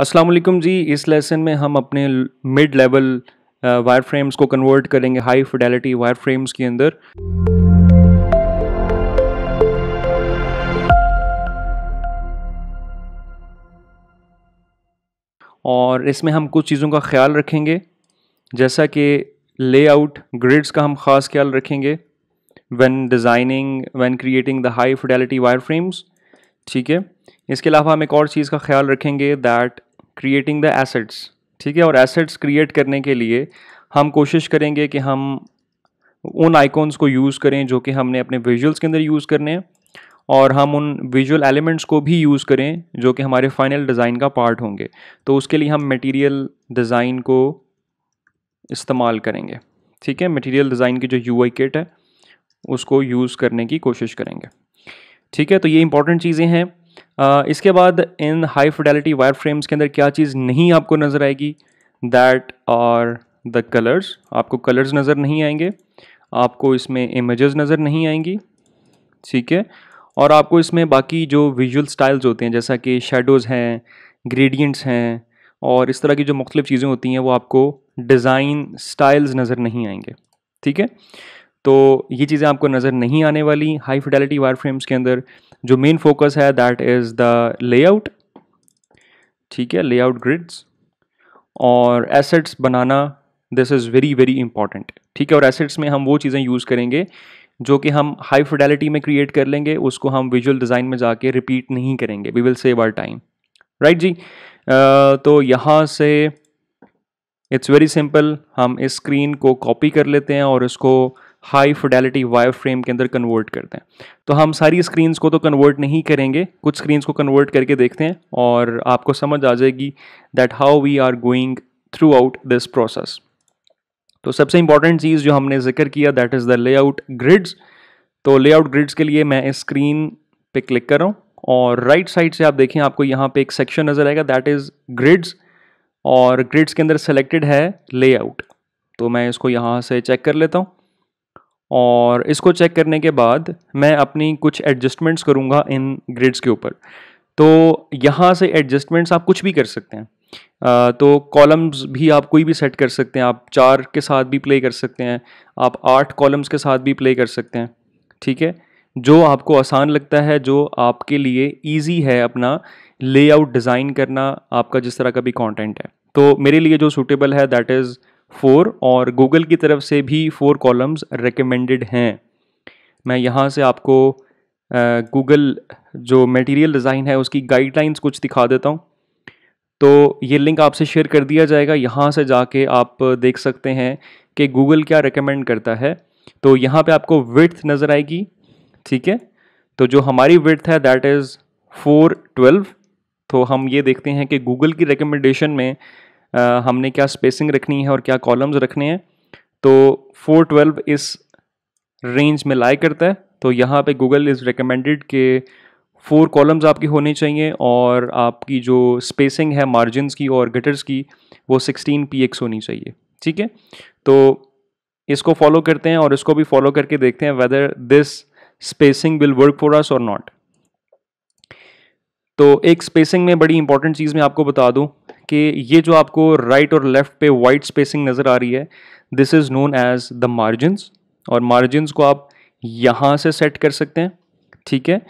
वालेकुम जी इस लेसन में हम अपने मिड लेवल वायर फ्रेम्स को कन्वर्ट करेंगे हाई फिडेलिटी वायर फ्रेम्स के अंदर और इसमें हम कुछ चीज़ों का ख्याल रखेंगे जैसा कि लेआउट ग्रिड्स का हम ख़ास ख्याल रखेंगे when designing when creating the high fidelity wireframes ठीक है इसके अलावा हम एक और चीज़ का ख्याल रखेंगे दैट क्रिएटिंग द एसेट्स ठीक है और एसेट्स क्रिएट करने के लिए हम कोशिश करेंगे कि हम उन आइकॉन्स को यूज़ करें जो कि हमने अपने विजुअल्स के अंदर यूज़ करने हैं और हम उन विजुअल एलिमेंट्स को भी यूज़ करें जो कि हमारे फाइनल डिज़ाइन का पार्ट होंगे तो उसके लिए हम मटेरियल डिज़ाइन को इस्तेमाल करेंगे ठीक है मटेरियल डिज़ाइन की जो यू किट है उसको यूज़ करने की कोशिश करेंगे ठीक है तो ये इंपॉर्टेंट चीज़ें हैं इसके बाद इन हाई फिडेलिटी वायर फ्रेम्स के अंदर क्या चीज़ नहीं आपको नज़र आएगी दैट आर द कलर्स आपको कलर्स नज़र नहीं आएंगे आपको इसमें इमेजेस नज़र नहीं आएंगी ठीक है और आपको इसमें बाकी जो विजुअल स्टाइल्स होते हैं जैसा कि शेडोज़ हैं ग्रेडियंट्स हैं और इस तरह की जो मुख्तलिफ चीज़ें होती हैं वो आपको डिज़ाइन स्टाइल्स नज़र नहीं आएंगे ठीक है तो ये चीज़ें आपको नज़र नहीं आने वाली हाई फिडेलिटी वायर फ्रेम्स के अंदर जो मेन फोकस है दैट इज़ द लेआउट ठीक है लेआउट ग्रिड्स और एसेट्स बनाना this is very very important ठीक है और एसेट्स में हम वो चीज़ें यूज़ करेंगे जो कि हम हाई फिडेलिटी में क्रिएट कर लेंगे उसको हम विजुअल डिज़ाइन में जाके रिपीट नहीं करेंगे we will save our time right जी आ, तो यहाँ से इट्स वेरी सिंपल हम इस स्क्रीन को कॉपी कर लेते हैं और इसको हाई फिडेलिटी वायर फ्रेम के अंदर कन्वर्ट करते हैं तो हम सारी स्क्रीन्स को तो कन्वर्ट नहीं करेंगे कुछ स्क्रीन्स को कन्वर्ट करके देखते हैं और आपको समझ आ जाएगी that how we are going throughout this process तो सबसे इंपॉर्टेंट चीज़ जो हमने जिक्र किया that is the layout grids तो लेआउट ग्रिड्स के लिए मैं इस स्क्रीन पे क्लिक कर रहा हूँ और राइट right साइड से आप देखें आपको यहाँ पे एक सेक्शन नज़र आएगा दैट इज़ ग्रिड्स और ग्रिड्स के अंदर सेलेक्टेड है लेआउट तो मैं इसको यहाँ से चेक कर लेता हूँ और इसको चेक करने के बाद मैं अपनी कुछ एडजस्टमेंट्स करूँगा इन ग्रिड्स के ऊपर तो यहाँ से एडजस्टमेंट्स आप कुछ भी कर सकते हैं आ, तो कॉलम्स भी आप कोई भी सेट कर सकते हैं आप चार के साथ भी प्ले कर सकते हैं आप आठ कॉलम्स के साथ भी प्ले कर सकते हैं ठीक है जो आपको आसान लगता है जो आपके लिए इजी है अपना लेआउट डिज़ाइन करना आपका जिस तरह का भी कंटेंट है तो मेरे लिए जो सूटेबल है दैट इज़ फोर और गूगल की तरफ से भी फोर कॉलम्स रिकमेंडेड हैं मैं यहाँ से आपको गूगल जो मटेरियल डिज़ाइन है उसकी गाइडलाइंस कुछ दिखा देता हूँ तो ये लिंक आपसे शेयर कर दिया जाएगा यहाँ से जाके आप देख सकते हैं कि गूगल क्या रिकमेंड करता है तो यहाँ पे आपको विथ नज़र आएगी ठीक है तो जो हमारी विथ है दैट इज़ फोर ट्वेल्व तो हम ये देखते हैं कि गूगल की रिकमेंडेशन में हमने क्या स्पेसिंग रखनी है और क्या कॉलम्स रखने हैं तो 412 इस रेंज में लाई करता है तो यहाँ पे गूगल इज़ रिकमेंडेड के फोर कॉलम्स आपकी होने चाहिए और आपकी जो स्पेसिंग है मार्जिन की और गटर्स की वो 16 पी होनी चाहिए ठीक है तो इसको फॉलो करते हैं और इसको भी फॉलो करके देखते हैं whether this spacing will work for us और नॉट तो एक स्पेसिंग में बड़ी इंपॉर्टेंट चीज़ मैं आपको बता दूँ कि ये जो आपको राइट और लेफ्ट पे वाइट स्पेसिंग नज़र आ रही है this is known as the margins और मार्जिनस को आप यहाँ से सेट कर सकते हैं ठीक है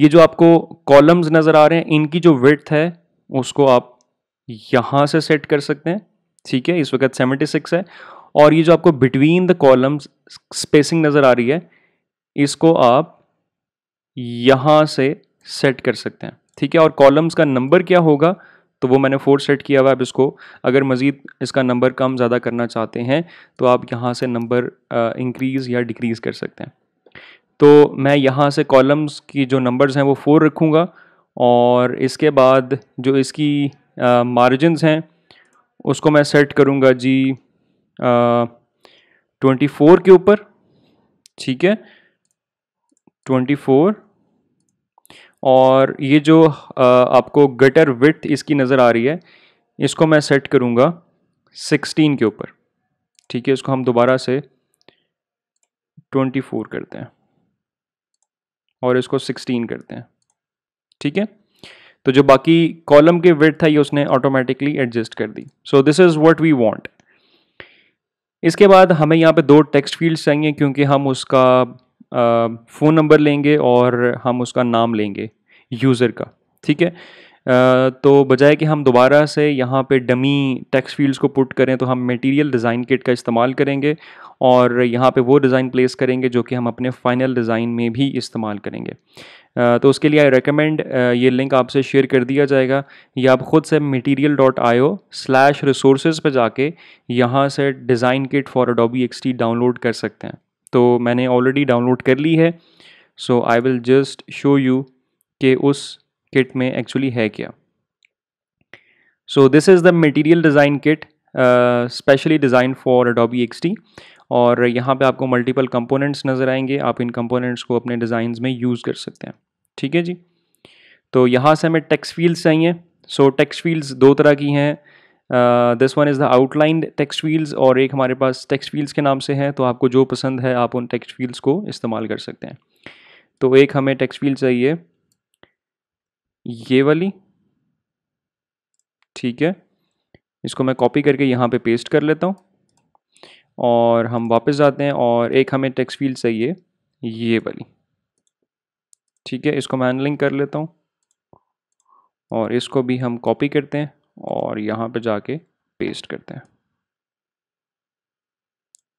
ये जो आपको कॉलम्स नज़र आ रहे हैं इनकी जो विथ है उसको आप यहाँ से सेट कर सकते हैं ठीक है इस वक्त सेवेंटी सिक्स है और ये जो आपको बिटवीन द कॉलम्स स्पेसिंग नज़र आ रही है इसको आप यहाँ से सेट कर सकते हैं ठीक है और कॉलम्स का नंबर क्या होगा तो वो मैंने फोर सेट किया हुआ है अब इसको अगर मज़ीद इसका नंबर कम ज़्यादा करना चाहते हैं तो आप यहाँ से नंबर इंक्रीज़ या डिक्रीज़ कर सकते हैं तो मैं यहाँ से कॉलम्स की जो नंबर्स हैं वो फोर रखूँगा और इसके बाद जो इसकी मार्जिनस हैं उसको मैं सेट करूँगा जी ट्वेंटी फोर के ऊपर ठीक है ट्वेंटी फोर और ये जो आपको गटर विथ इसकी नज़र आ रही है इसको मैं सेट करूँगा 16 के ऊपर ठीक है इसको हम दोबारा से 24 करते हैं और इसको 16 करते हैं ठीक है तो जो बाकी कॉलम के वेट था ये उसने ऑटोमेटिकली एडजस्ट कर दी so this is what we want इसके बाद हमें यहाँ पे दो टेक्स्ट फील्ड्स चाहिए क्योंकि हम उसका फ़ोन नंबर लेंगे और हम उसका नाम लेंगे यूज़र का ठीक है तो बजाय कि हम दोबारा से यहाँ पे डमी टेक्स्ट फील्ड्स को पुट करें तो हम मटेरियल डिज़ाइन किट का इस्तेमाल करेंगे और यहाँ पे वो डिज़ाइन प्लेस करेंगे जो कि हम अपने फाइनल डिज़ाइन में भी इस्तेमाल करेंगे तो उसके लिए आई रिकमेंड ये लिंक आपसे शेयर कर दिया जाएगा या आप ख़ुद से material dot io slash resource पर जाके यहाँ से design kit for Adobe XD download कर सकते हैं तो मैंने ऑलरेडी डाउनलोड कर ली है so I will just show you कि उस किट में एक्चुअली है क्या so this is the material design kit specially design for Adobe XD और यहाँ पे आपको मल्टीपल कंपोनेंट्स नज़र आएंगे आप इन कंपोनेंट्स को अपने डिज़ाइन में यूज़ कर सकते हैं ठीक है जी तो यहाँ से हमें टेक्स फील्ड्स चाहिए सो टेक्स फील्ड्स दो तरह की हैं this one is the outlined text fields और एक हमारे पास टेक्स्ट फील्ड्स के नाम से हैं तो आपको जो पसंद है आप उन टेक्स्ट फील्ड्स को इस्तेमाल कर सकते हैं तो एक हमें टेक्स्ट फील्ड चाहिए ये वाली ठीक है इसको मैं कॉपी करके यहाँ पे पेस्ट कर लेता हूँ और हम वापस जाते हैं और एक हमें टेक्स्ट फील्ड चाहिए ये वाली ठीक है इसको मैं अनलिंक कर लेता हूँ और इसको भी हम कॉपी करते हैं और यहाँ पे जाके पेस्ट करते हैं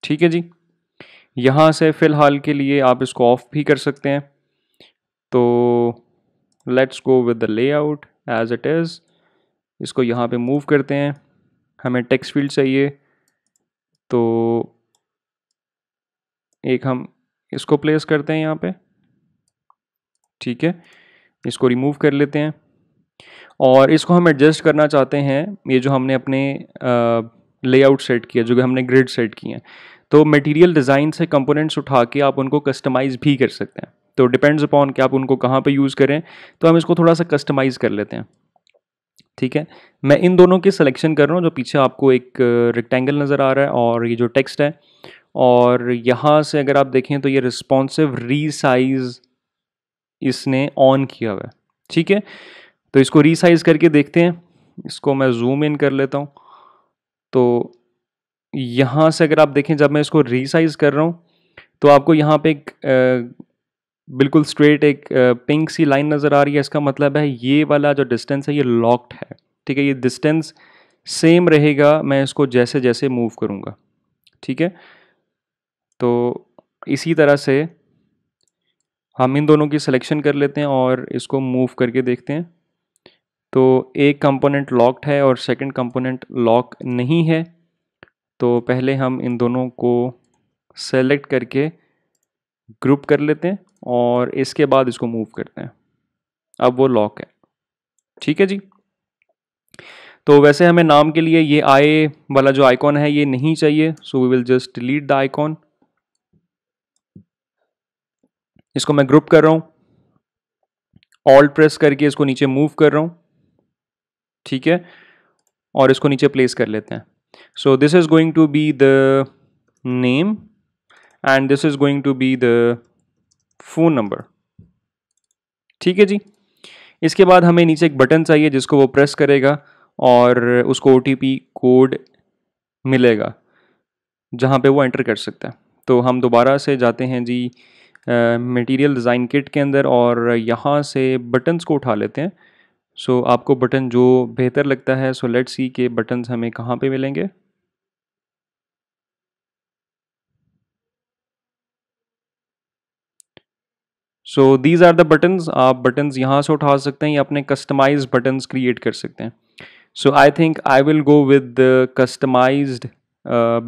ठीक है जी यहाँ से फ़िलहाल के लिए आप इसको ऑफ भी कर सकते हैं तो let's go with the layout as it is इसको यहाँ पे मूव करते हैं हमें टेक्स्ट फील्ड चाहिए तो एक हम इसको प्लेस करते हैं यहाँ पे ठीक है इसको रिमूव कर लेते हैं और इसको हम एडजस्ट करना चाहते हैं ये जो हमने अपने लेआउट सेट किया जो कि हमने ग्रिड सेट किए हैं तो मटेरियल डिज़ाइन से कंपोनेंट्स उठा के आप उनको कस्टमाइज़ भी कर सकते हैं तो डिपेंड्स अपॉन कि आप उनको कहाँ पे यूज़ करें तो हम इसको थोड़ा सा कस्टमाइज़ कर लेते हैं ठीक है मैं इन दोनों के सिलेक्शन कर रहा हूँ जो पीछे आपको एक रेक्टेंगल नज़र आ रहा है और ये जो टेक्स्ट है और यहाँ से अगर आप देखें तो ये रिस्पॉन्सिव रीसाइज इसने ऑन किया हुआ है ठीक है तो इसको रीसाइज़ करके देखते हैं इसको मैं जूम इन कर लेता हूँ तो यहाँ से अगर आप देखें जब मैं इसको रीसाइज़ कर रहा हूँ तो आपको यहाँ पे एक आ, बिल्कुल स्ट्रेट एक पिंक सी लाइन नज़र आ रही है इसका मतलब है ये वाला जो डिस्टेंस है ये लॉक्ड है ठीक है ये डिस्टेंस सेम रहेगा मैं इसको जैसे जैसे मूव करूँगा ठीक है तो इसी तरह से हम इन दोनों की सिलेक्शन कर लेते हैं और इसको मूव करके देखते हैं तो एक कंपोनेंट लॉक्ड है और सेकंड कंपोनेंट लॉक नहीं है तो पहले हम इन दोनों को सेलेक्ट करके ग्रुप कर लेते हैं और इसके बाद इसको मूव करते हैं अब वो लॉक है ठीक है जी तो वैसे हमें नाम के लिए ये आए वाला जो आइकॉन है ये नहीं चाहिए so we will just delete the icon इसको मैं ग्रुप कर रहा हूँ ऑल्ट प्रेस करके इसको नीचे मूव कर रहा हूँ ठीक है और इसको नीचे प्लेस कर लेते हैं so this is going to be the name and this is going to be the phone number ठीक है जी इसके बाद हमें नीचे एक बटन चाहिए जिसको वो प्रेस करेगा और उसको ओ कोड मिलेगा जहाँ पे वो एंटर कर सकता है तो हम दोबारा से जाते हैं जी मटेरियल डिज़ाइन किट के अंदर और यहाँ से बटन्स को उठा लेते हैं सो so, आपको बटन जो बेहतर लगता है सो लेट्स सी के बटन्स हमें कहाँ पे मिलेंगे so these are the buttons आप बटन्स यहाँ से उठा सकते हैं या अपने कस्टमाइज बटन्स क्रिएट कर सकते हैं so I think I will go with customized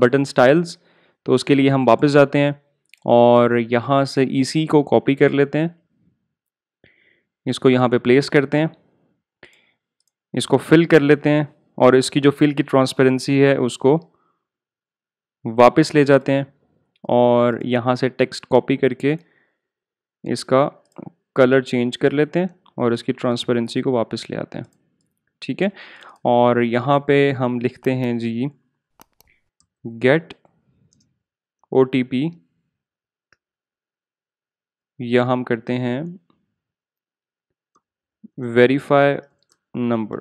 button styles तो उसके लिए हम वापस जाते हैं और यहाँ से ई को कॉपी कर लेते हैं इसको यहाँ पे प्लेस करते हैं इसको फिल कर लेते हैं और इसकी जो फिल की ट्रांसपेरेंसी है उसको वापस ले जाते हैं और यहाँ से टेक्स्ट कॉपी करके इसका कलर चेंज कर लेते हैं और इसकी ट्रांसपेरेंसी को वापस ले आते हैं ठीक है और यहाँ पे हम लिखते हैं ji get O T P या हम करते हैं वेरीफाई नंबर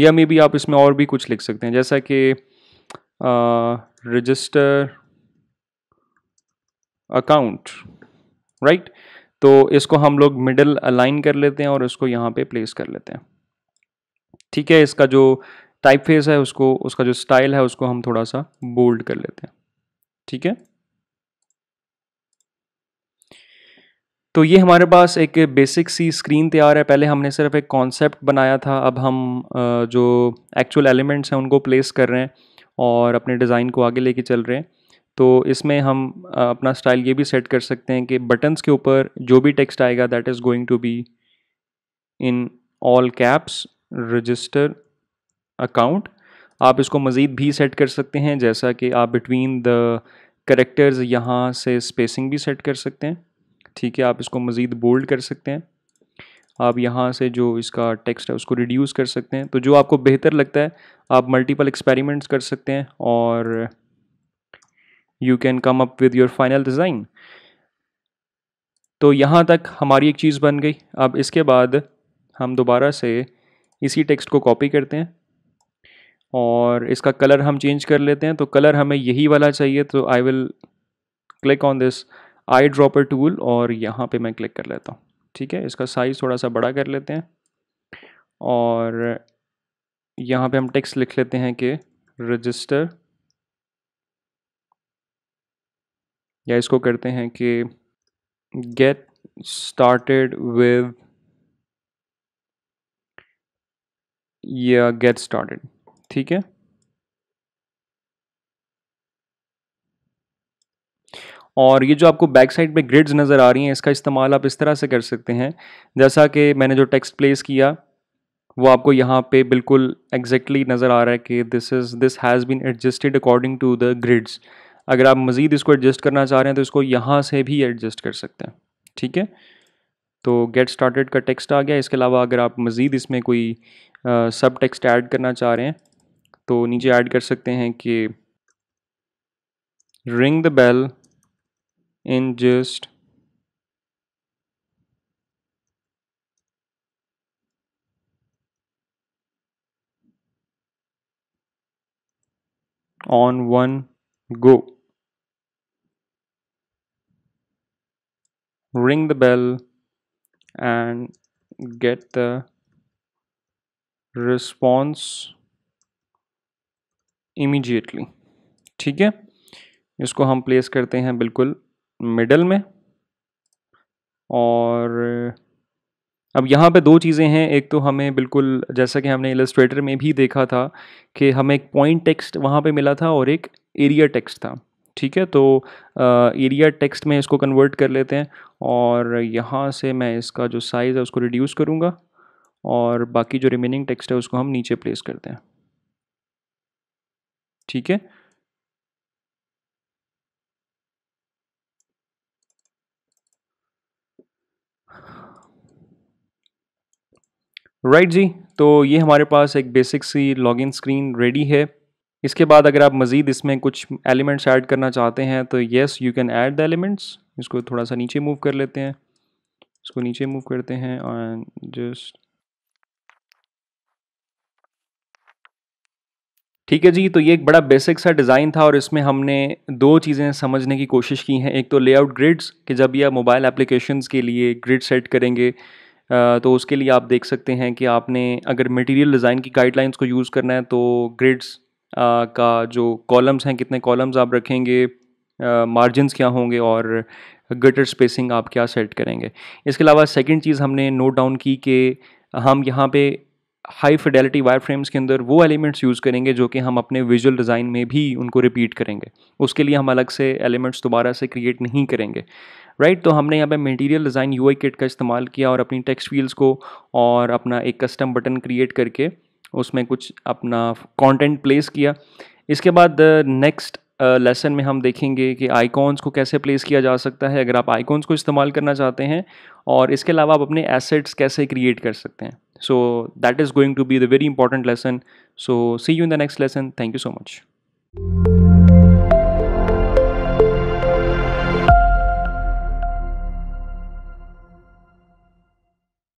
या मे बी आप इसमें और भी कुछ लिख सकते हैं जैसा कि रजिस्टर अकाउंट राइट तो इसको हम लोग मिडल अलाइन कर लेते हैं और इसको यहाँ पे प्लेस कर लेते हैं ठीक है इसका जो टाइप फेस है उसको उसका जो स्टाइल है उसको हम थोड़ा सा बोल्ड कर लेते हैं ठीक है तो ये हमारे पास एक बेसिक सी स्क्रीन तैयार है पहले हमने सिर्फ एक कॉन्सेप्ट बनाया था अब हम जो एक्चुअल एलिमेंट्स हैं उनको प्लेस कर रहे हैं और अपने डिज़ाइन को आगे लेके चल रहे हैं तो इसमें हम अपना स्टाइल ये भी सेट कर सकते हैं कि बटन्स के ऊपर जो भी टेक्स्ट आएगा that is going to be in all caps register account आप इसको मज़ीद भी सेट कर सकते हैं जैसा कि आप बिटवीन द करेक्टर्स यहाँ से स्पेसिंग भी सेट कर सकते हैं ठीक है आप इसको मज़ीद बोल्ड कर सकते हैं आप यहाँ से जो इसका टेक्स्ट है उसको रिड्यूस कर सकते हैं तो जो आपको बेहतर लगता है आप मल्टीपल एक्सपेरिमेंट्स कर सकते हैं और you can come up with your final design तो यहाँ तक हमारी एक चीज़ बन गई अब इसके बाद हम दोबारा से इसी टेक्स्ट को कॉपी करते हैं और इसका कलर हम चेंज कर लेते हैं तो कलर हमें यही वाला चाहिए तो I will click on this eye dropper tool और यहाँ पे मैं क्लिक कर लेता हूँ ठीक है इसका साइज़ थोड़ा सा बड़ा कर लेते हैं और यहाँ पे हम टेक्स्ट लिख लेते हैं कि रजिस्टर या इसको करते हैं कि गेट स्टार्टेड विद या गेट स्टार्टेड ठीक है और ये जो आपको बैक साइड पे ग्रिड्स नज़र आ रही हैं इसका इस्तेमाल आप इस तरह से कर सकते हैं जैसा कि मैंने जो टेक्स्ट प्लेस किया वो आपको यहाँ पे बिल्कुल एग्जैक्टली exactly नज़र आ रहा है कि this is this has been adjusted according to the grids अगर आप मज़ीद इसको एडजस्ट करना चाह रहे हैं तो इसको यहाँ से भी एडजस्ट कर सकते हैं ठीक है तो गेट स्टार्टेड का टेक्स्ट आ गया इसके अलावा अगर आप मज़ीद इसमें कोई सब टेक्स्ट ऐड करना चाह रहे हैं तो नीचे ऐड कर सकते हैं कि ring the bell in just on one go. Ring the bell and get the response immediately ठीक है इसको हम प्लेस करते हैं बिल्कुल मिडल में और अब यहाँ पे दो चीज़ें हैं एक तो हमें बिल्कुल जैसा कि हमने इलस्ट्रेटर में भी देखा था कि हमें एक पॉइंट टेक्स्ट वहाँ पे मिला था और एक एरिया टेक्स्ट था ठीक है तो एरिया टेक्स्ट में इसको कन्वर्ट कर लेते हैं और यहाँ से मैं इसका जो साइज़ है उसको रिड्यूस करूँगा और बाकी जो रिमेनिंग टेक्स्ट है उसको हम नीचे प्लेस करते हैं ठीक है राइट right जी तो ये हमारे पास एक बेसिक सी लॉगिन स्क्रीन रेडी है इसके बाद अगर आप मज़ीद इसमें कुछ एलिमेंट्स ऐड करना चाहते हैं तो yes you can add the elements इसको थोड़ा सा नीचे मूव कर लेते हैं इसको नीचे मूव करते हैं एंड जस्ट ठीक है जी तो ये एक बड़ा बेसिक सा डिज़ाइन था और इसमें हमने दो चीज़ें समझने की कोशिश की हैं एक तो लेआउट ग्रिड्स कि जब ये मोबाइल एप्लीकेशंस के लिए ग्रिड सेट करेंगे तो उसके लिए आप देख सकते हैं कि आपने अगर मटेरियल डिज़ाइन की गाइडलाइंस को यूज़ करना है तो ग्रिड्स का जो कॉलम्स हैं कितने कॉलम्स आप रखेंगे मार्जिनस क्या होंगे और गटर स्पेसिंग आप क्या सेट करेंगे इसके अलावा सेकेंड चीज़ हमने नोट डाउन की कि हम यहाँ पे हाई फिडेलिटी वायर फ्रेम्स के अंदर वो एलिमेंट्स यूज़ करेंगे जो कि हम अपने विजुअल डिज़ाइन में भी उनको रिपीट करेंगे उसके लिए हम अलग से एलिमेंट्स दोबारा से क्रिएट नहीं करेंगे राइट तो हमने यहाँ पे मटेरियल डिज़ाइन यू किट का इस्तेमाल किया और अपनी टेक्स्ट फील्स को और अपना एक कस्टम बटन क्रिएट करके उसमें कुछ अपना कॉन्टेंट प्लेस किया इसके बाद नेक्स्ट uh, लेसन uh, में हम देखेंगे कि आइकॉन्स को कैसे प्लेस किया जा सकता है अगर आप आइकॉन्स को इस्तेमाल करना चाहते हैं और इसके अलावा आप अपने एसेट्स कैसे क्रिएट कर सकते हैं so that is going to be the very important lesson so see you in the next lesson thank you so much